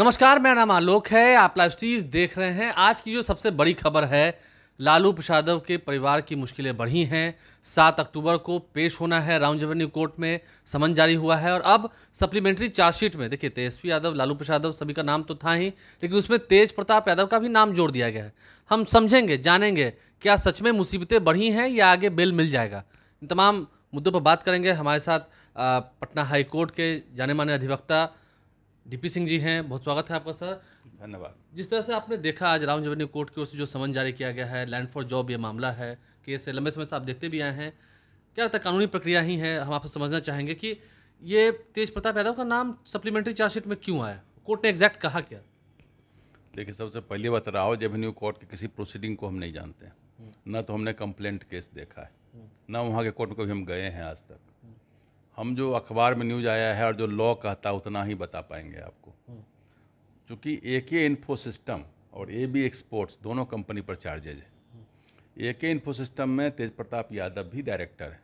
नमस्कार मेरा नाम आलोक है आप लाइव स्टीज देख रहे हैं आज की जो सबसे बड़ी खबर है लालू प्रसादव के परिवार की मुश्किलें बढ़ी हैं सात अक्टूबर को पेश होना है राउंड रेवेन्यू कोर्ट में समन जारी हुआ है और अब सप्लीमेंट्री चार्जशीट में देखिए तेजस्वी यादव लालू प्रसाद सभी का नाम तो था ही लेकिन उसमें तेज प्रताप यादव का भी नाम जोड़ दिया गया है हम समझेंगे जानेंगे क्या सच में मुसीबतें बढ़ी हैं या आगे बिल मिल जाएगा इन तमाम मुद्दों पर बात करेंगे हमारे साथ पटना हाई कोर्ट के जाने माने अधिवक्ता डीपी सिंह जी हैं बहुत स्वागत है आपका सर धन्यवाद जिस तरह से आपने देखा आज राम जवनी कोर्ट की ओर से जो समन जारी किया गया है लैंड फॉर जॉब ये मामला है केस इसे लंबे समय से आप देखते भी आए हैं क्या लगता है कानूनी प्रक्रिया ही है हम आपसे समझना चाहेंगे कि ये तेज प्रताप यादव का नाम सप्लीमेंट्री चार्जशीट में क्यों आया कोर्ट ने एग्जैक्ट कहा क्या देखिए सबसे पहली बात राव जेवेन्यू कोर्ट की किसी प्रोसीडिंग को हम नहीं जानते हैं हम्म। ना तो हमने कंप्लेंट केस देखा है हम्म। ना वहाँ के कोर्ट में कभी हम गए हैं आज तक हम जो अखबार में न्यूज आया है और जो लॉ कहता है उतना ही बता पाएंगे आपको चूँकि ए के इन्फो सिस्टम और ए बी एक्सपोर्ट्स दोनों कंपनी पर चार्जेज है ए के इन्फो सिस्टम में तेज प्रताप यादव भी डायरेक्टर है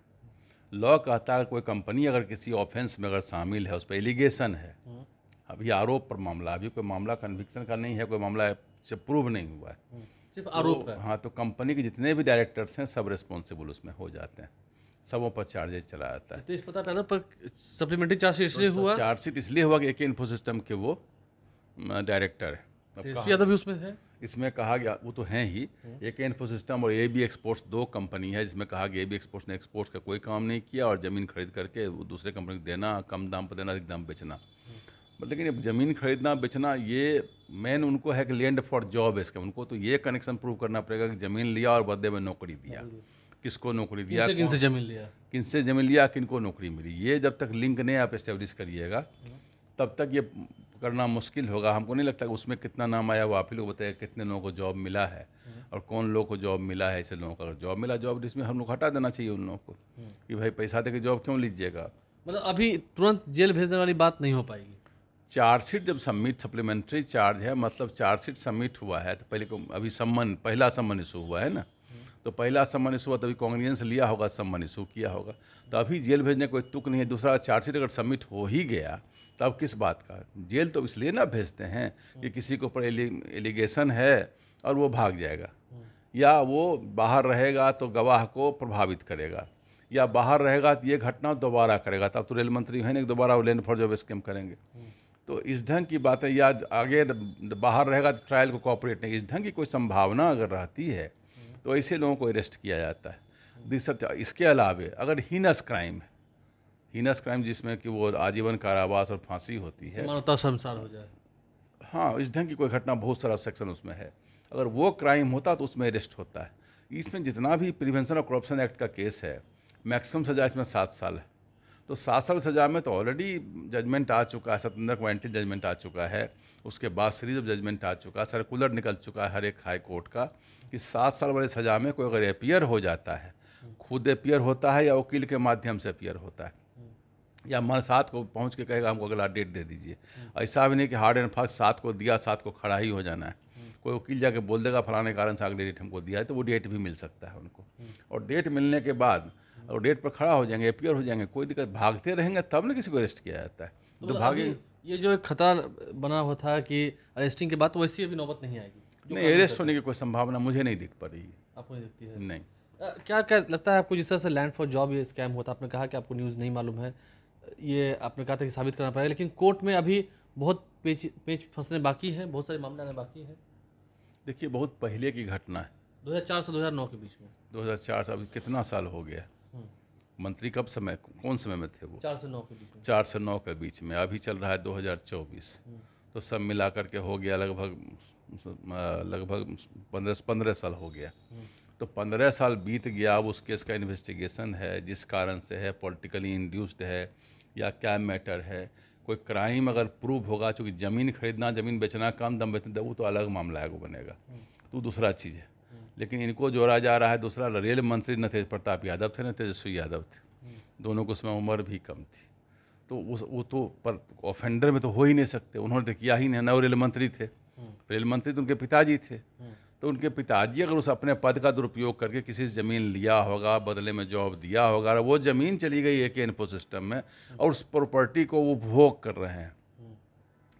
लॉ कहता है कोई कंपनी अगर किसी ऑफेंस में अगर शामिल है उस पर एलिगेशन है अभी आरोप पर मामला अभी कोई मामला कन्विक्शन का नहीं है कोई मामला से प्रूव नहीं हुआ है सिर्फ आरोप तो, हाँ तो कंपनी के जितने भी डायरेक्टर्स हैं सब रिस्पॉन्सिबल उसमें हो जाते हैं सबों पर चार्जेज चला जाता है तो इस पता ना पर सप्लीमेंट्री तो चार्जशीट इसलिए तो हुआ चार्जशीट इसलिए हुआ कि एक इन्फो सिस्टम के वो डायरेक्टर है यादव तो भी उसमें है इसमें कहा गया वो तो हैं ही ए के इन्फो सिस्टम और ए बी एक्सपोर्ट्स दो कंपनी है जिसमें कहा गया ए बी एक्सपोर्ट्स ने एक्सपोर्ट्स का कोई काम नहीं किया और ज़मीन खरीद करके वो दूसरे कंपनी को देना कम दाम पर देना अधिक दाम बेचना लेकिन अब ज़मीन खरीदना बेचना ये मेन उनको है कि लैंड फॉर जॉब इसका उनको तो ये कनेक्शन प्रूव करना पड़ेगा कि ज़मीन लिया और बदले में नौकरी दिया किसको नौकरी दिया किन से जमीन लिया किन से जमीन लिया किन को नौकरी मिली ये जब तक लिंक नहीं आप इस्टेब्लिश करिएगा तब तक ये करना मुश्किल होगा हमको नहीं लगता उसमें कितना नाम आया वो आप ही लोग बताए कितने लोगों को जॉब मिला है और कौन लोगों को जॉब मिला है ऐसे लोगों का जॉब मिला जॉब जिसमें हम लोग हटा देना चाहिए उन लोगों को कि भाई पैसा दे के जॉब क्यों लीजिएगा मतलब अभी तुरंत जेल भेजने वाली बात नहीं हो पाएगी चार्जशीट जब सबमिट सप्लीमेंट्री चार्ज है मतलब चार्जशीट सबमिट हुआ है तो पहले को अभी सम्मन पहला सम्मन इशू हुआ है ना तो पहला सम्मान इशू तभी कांग्रेस ने लिया होगा सम्मान इशू किया होगा तो अभी जेल भेजने कोई तुक नहीं है दूसरा चार्जशीट अगर सबमिट हो ही गया तो अब किस बात का जेल तो इसलिए ना भेजते हैं कि किसी के ऊपर एलिगेशन है और वो भाग जाएगा या वो बाहर रहेगा तो गवाह को प्रभावित करेगा या बाहर रहेगा तो ये घटना दोबारा करेगा तब तो रेल मंत्री है ना तो दोबारा वो लैंड फॉर जॉब स्कीम करेंगे तो इस ढंग की बातें या आगे बाहर रहेगा तो ट्रायल को कॉपरेट नहीं इस ढंग की कोई संभावना अगर रहती है तो ऐसे लोगों को अरेस्ट किया जाता है इसके अलावा अगर हीनस क्राइम है हीनस क्राइम जिसमें कि वो आजीवन कारावास और फांसी होती है हो जाए हाँ इस ढंग की कोई घटना बहुत सारा सेक्शन उसमें है अगर वो क्राइम होता तो उसमें अरेस्ट होता है इसमें जितना भी प्रिवेंशन ऑफ करप्शन एक्ट का केस है मैक्सिमम सजा इसमें सात साल है तो सात साल सजा में तो ऑलरेडी जजमेंट आ चुका है सतेंद्र क्वान्टिल जजमेंट आ चुका है उसके बाद सीरीज ऑफ जजमेंट आ चुका है सर्कुलर निकल चुका है हर एक हाई कोर्ट का कि सात साल वाली सजा में कोई अगर अपियर हो जाता है खुद अपियर होता है या वकील के माध्यम से अपियर होता है या मन सात को पहुंच के कहेगा हमको अगला डेट दे दीजिए ऐसा भी नहीं कि हार्ड एंड फास्ट सात को दिया सात को खड़ा ही हो जाना है कोई वकील जाके बोल देगा फलाने कारण से अगले डेट हमको दिया है तो वो डेट भी मिल सकता है उनको और डेट मिलने के बाद और डेट पर खड़ा हो जाएंगे अपियर हो जाएंगे कोई दिक्कत भागते रहेंगे तब ना किसी को अरेस्ट किया जाता है तो, तो भागे ये जो एक खतरा बना हुआ था कि अरेस्टिंग के बाद तो वैसी अभी नौबत नहीं आएगी नहीं अरेस्ट होने की कोई संभावना मुझे नहीं दिख पा रही है आपको नहीं दिखती है नहीं क्या क्या लगता है आपको जिस तरह से लैंड फॉर जॉब ये स्कैम हुआ था आपने कहा कि आपको न्यूज़ नहीं मालूम है ये आपने कहा था कि साबित करना पड़ेगा लेकिन कोर्ट में अभी बहुत पेच पेच फंसने बाकी हैं बहुत सारे मामले आने बाकी हैं देखिए बहुत पहले की घटना है 2004 से 2009 के बीच में 2004 से अभी कितना साल हो गया मंत्री कब समय कौन समय में थे वो चार से नौ के बीच में चार से नौ के बीच में अभी चल रहा है 2024 हम्म। तो सब मिला करके हो गया लगभग लगभग पंद्रह पंद्रह साल हो गया हम्म। तो पंद्रह साल बीत गया अब उस केस का इन्वेस्टिगेशन है जिस कारण से है पॉलिटिकली इंड्यूस्ड है या क्या मैटर है कोई क्राइम अगर प्रूव होगा चूँकि ज़मीन खरीदना ज़मीन बेचना काम दम बेचना वो तो अलग मामला है वो बनेगा हम्म। तो दूसरा चीज़ है लेकिन इनको जोड़ा जा रहा है दूसरा रेल मंत्री न तेज प्रताप यादव थे न तेजस्वी यादव थे दोनों को उसमें उम्र भी कम थी तो उस वो तो पर ऑफेंडर में तो हो ही नहीं सकते उन्होंने तो किया ही नहीं नव रेल मंत्री थे रेल मंत्री तो उनके पिताजी थे तो उनके पिताजी अगर उस अपने पद का दुरुपयोग करके किसी से ज़मीन लिया होगा बदले में जॉब दिया होगा वो ज़मीन चली गई है इन्फो सिस्टम में और उस प्रॉपर्टी को वो भोग कर रहे हैं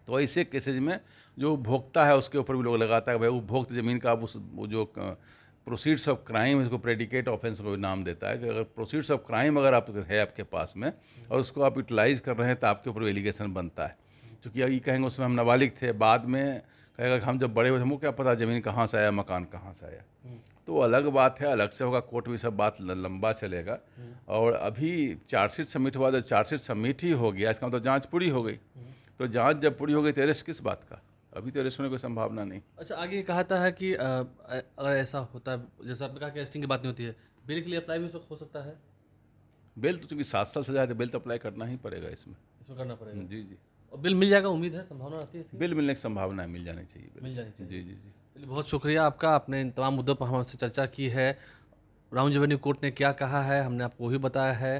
तो ऐसे केसेज में जो उपभोक्ता है उसके ऊपर भी लोग लगाता है भाई उपभोक्त जमीन का उस वो जो प्रोसीड्स ऑफ क्राइम इसको प्रेडिकेट ऑफेंस को भी नाम देता है कि अगर प्रोसीड्स ऑफ क्राइम अगर आप है आपके पास में और उसको आप यूटिलाइज़ कर रहे हैं तो आपके ऊपर एलिगेशन बनता है क्योंकि ये कहेंगे उसमें हम नाबालिग थे बाद में कहेगा हम जब बड़े हुए थे हमको क्या पता ज़मीन कहाँ से आया मकान कहाँ से आया तो अलग बात है अलग से होगा कोर्ट में सब बात लंबा चलेगा और अभी चार्जशीट सबमिट हुआ जब चार्जशीट सबमिट ही हो गया इसका मतलब तो जाँच पूरी हो गई तो जांच जब पूरी हो गई तेरे किस बात का अभी तो रेस्ट होने की संभावना नहीं अच्छा आगे कहा था है कि अगर ऐसा होता है जैसे आपने कहा कि एस्टिंग की बात नहीं होती है बिल के लिए अप्लाई भी हो सकता है बिल तो चूँकि सात साल सजा है तो बिल तो अप्लाई करना ही पड़ेगा इसमें इसमें करना पड़ेगा जी जी और बिल मिल जाएगा उम्मीद है संभावना रहती है बिल मिलने की संभावना है मिल जानी चाहिए मिल जानी चाहिए जी जी जी चलिए बहुत शुक्रिया आपका आपने इन तमाम मुद्दों पर हमसे चर्चा की है राउंड रेवेन्यू कोर्ट ने क्या कहा है हमने आपको वही बताया है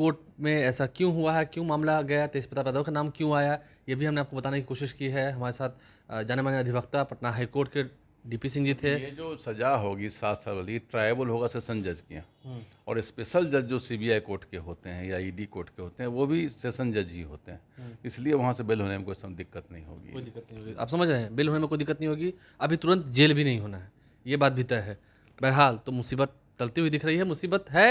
कोर्ट में ऐसा क्यों हुआ है क्यों मामला गया तेजप्रताप यादव का नाम क्यों आया ये भी हमने आपको बताने की कोशिश की है हमारे साथ जाने माने अधिवक्ता पटना हाई कोर्ट के डीपी सिंह जी थे ये जो सजा होगी सात साल वाली ट्राइबल होगा सेशन जज के हम्म। और स्पेशल जज जो सीबीआई कोर्ट के होते हैं या ईडी कोर्ट के होते हैं वो भी सेशन जज ही होते हैं हम्म। इसलिए वहाँ से बेल होने में कोई दिक्कत नहीं होगी कोई दिक्कत नहीं होगी आप समझ रहे हैं बेल होने में कोई दिक्कत नहीं होगी अभी तुरंत जेल भी नहीं होना है ये बात भी तय है बहरहाल तो मुसीबत टलती हुई दिख रही है मुसीबत है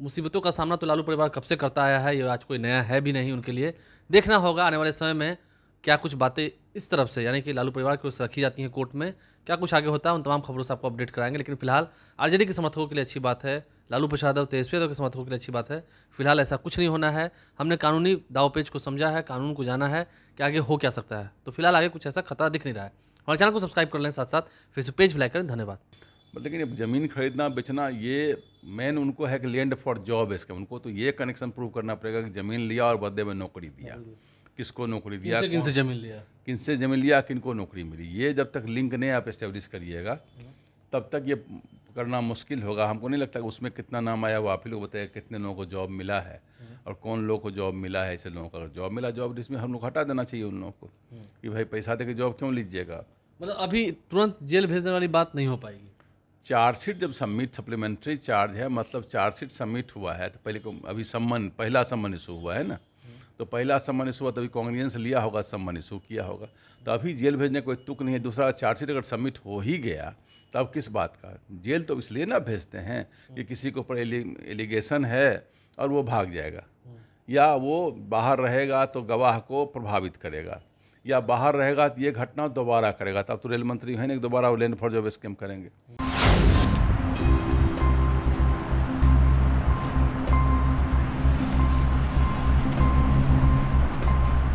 मुसीबतों का सामना तो लालू परिवार कब से करता आया है ये आज कोई नया है भी नहीं उनके लिए देखना होगा आने वाले समय में क्या कुछ बातें इस तरफ से यानी कि लालू परिवार की ओर से रखी जाती हैं कोर्ट में क्या कुछ आगे होता है उन तमाम खबरों से आपको अपडेट कराएंगे लेकिन फिलहाल आरजेडी के समर्थकों के लिए अच्छी बात है लालू प्रसाद और तेजस्वी यादव के समर्थकों के लिए अच्छी बात है फिलहाल ऐसा कुछ नहीं होना है हमने कानूनी पेज को समझा है कानून को जाना है कि आगे हो क्या सकता है तो फिलहाल आगे कुछ ऐसा खतरा दिख नहीं रहा है हमारे चैनल को सब्सक्राइब कर लें साथ साथ फेसबुक पेज भी लाइक करें धन्यवाद लेकिन मतलब ज़मीन खरीदना बेचना ये मेन उनको है कि लैंड फॉर जॉब है इसका उनको तो ये कनेक्शन प्रूव करना पड़ेगा कि ज़मीन लिया और बदले में नौकरी दिया हाँ किसको नौकरी दिया किनसे जमीन लिया किन से जमीन लिया किन को नौकरी मिली ये जब तक लिंक नहीं आप इस्टेब्लिश करिएगा तब तक ये करना मुश्किल होगा हमको नहीं लगता उसमें कितना नाम आया वो आप ही लोग बताए कितने लोगों को जॉब मिला है हाँ। और कौन लोग को जॉब मिला है ऐसे लोगों का जॉब मिला जॉब जिसमें हम लोग हटा देना चाहिए उन लोगों को हाँ। कि भाई पैसा दे के जॉब क्यों लीजिएगा मतलब अभी तुरंत जेल भेजने वाली बात नहीं हो पाएगी चार्जशीट जब सबमिट सप्लीमेंट्री चार्ज है मतलब चार्जशीट सबमिट हुआ है तो पहले को अभी सम्मन पहला सम्मन इशू हुआ है ना तो पहला सम्मन इशू हुआ तभी कांग्रेस लिया होगा सम्मन इशू किया होगा तो अभी जेल भेजने कोई तुक नहीं है दूसरा चार्जशीट अगर सबमिट हो ही गया तो अब किस बात का जेल तो इसलिए ना भेजते हैं कि किसी के ऊपर एलिगेशन है और वो भाग जाएगा या वो बाहर रहेगा तो गवाह को प्रभावित करेगा या बाहर रहेगा तो ये घटना दोबारा करेगा तब तो रेल मंत्री हैं ना दोबारा वो लैंड फॉर जॉब स्कीम करेंगे